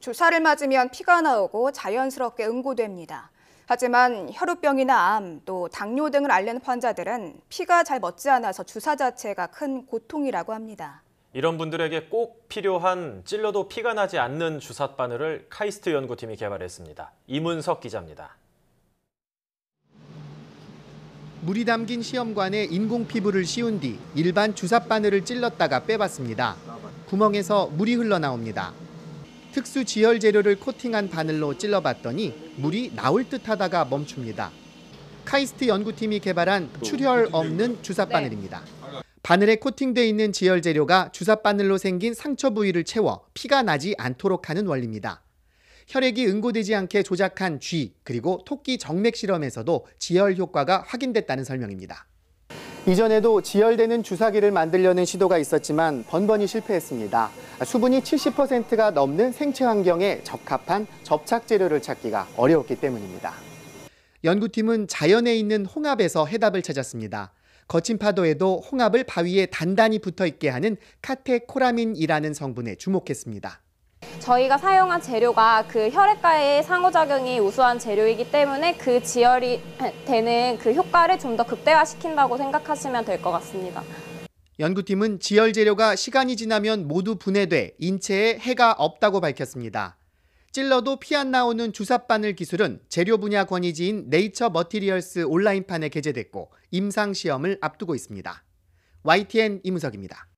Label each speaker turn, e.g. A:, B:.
A: 주사를 맞으면 피가 나오고 자연스럽게 응고됩니다. 하지만 혈우병이나 암, 또 당뇨 등을 앓는 환자들은 피가 잘멎지 않아서 주사 자체가 큰 고통이라고 합니다.
B: 이런 분들에게 꼭 필요한 찔러도 피가 나지 않는 주삿 바늘을 카이스트 연구팀이 개발했습니다. 이문석 기자입니다.
C: 물이 담긴 시험관에 인공 피부를 씌운 뒤 일반 주삿 바늘을 찔렀다가 빼봤습니다. 구멍에서 물이 흘러나옵니다. 특수 지혈 재료를 코팅한 바늘로 찔러봤더니 물이 나올 듯 하다가 멈춥니다. 카이스트 연구팀이 개발한 출혈 없는 주사 바늘입니다. 네. 바늘에 코팅돼 있는 지혈 재료가 주사 바늘로 생긴 상처 부위를 채워 피가 나지 않도록 하는 원리입니다. 혈액이 응고되지 않게 조작한 쥐 그리고 토끼 정맥 실험에서도 지혈 효과가 확인됐다는 설명입니다. 이전에도 지열되는 주사기를 만들려는 시도가 있었지만 번번이 실패했습니다. 수분이 70%가 넘는 생체 환경에 적합한 접착 재료를 찾기가 어려웠기 때문입니다. 연구팀은 자연에 있는 홍합에서 해답을 찾았습니다. 거친 파도에도 홍합을 바위에 단단히 붙어 있게 하는 카테코라민이라는 성분에 주목했습니다.
D: 저희가 사용한 재료가 그 혈액과의 상호작용이 우수한 재료이기 때문에 그 지혈이 되는 그 효과를 좀 더 극대화시킨다고 생각하시면 될 것 같습니다.
C: 연구팀은 지혈 재료가 시간이 지나면 모두 분해돼 인체에 해가 없다고 밝혔습니다. 찔러도 피 안 나오는 주사바늘 기술은 재료 분야 권위지인 네이처 머티리얼스 온라인판에 게재됐고 임상 시험을 앞두고 있습니다. YTN 이문석입니다.